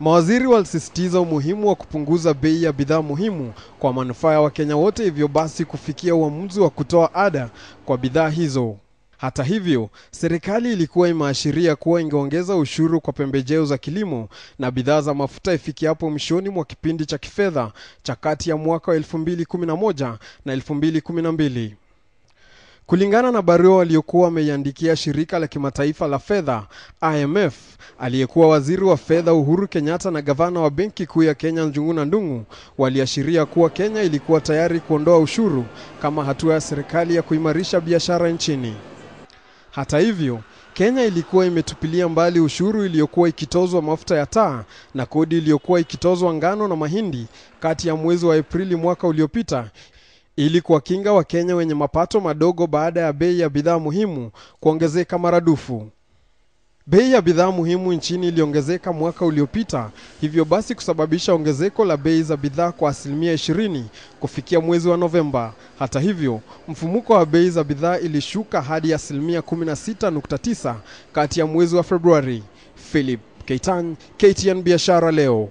Mawaziri walisisitiza umuhimu wa kupunguza bei ya bidhaa muhimu kwa manufaa ya Wakenya wote, hivyo basi kufikia uamuzi wa kutoa ada kwa bidhaa hizo. Hata hivyo, serikali ilikuwa imeashiria kuwa ingeongeza ushuru kwa pembejeo za kilimo na bidhaa za mafuta ifikiapo mwishoni mwa kipindi cha kifedha cha kati ya mwaka wa 2011 na 2012. Kulingana na barua waliokuwa wameiandikia shirika la kimataifa la fedha IMF, aliyekuwa waziri wa fedha Uhuru Kenyatta na gavana wa benki kuu ya Kenya Njuguna Ndung'u waliashiria kuwa Kenya ilikuwa tayari kuondoa ushuru kama hatua ya serikali ya kuimarisha biashara nchini. Hata hivyo, Kenya ilikuwa imetupilia mbali ushuru iliyokuwa ikitozwa mafuta ya taa na kodi iliyokuwa ikitozwa ngano na mahindi kati ya mwezi wa Aprili mwaka uliopita ili kuwakinga Wakenya wenye mapato madogo baada ya bei ya bidhaa muhimu kuongezeka maradufu. Bei ya bidhaa muhimu nchini iliongezeka mwaka uliopita, hivyo basi kusababisha ongezeko la bei za bidhaa kwa asilimia 20 kufikia mwezi wa Novemba. Hata hivyo, mfumuko wa bei za bidhaa ilishuka hadi asilimia 16.9 kati ya mwezi wa Februari. Philip Keitan, KTN Biashara Leo.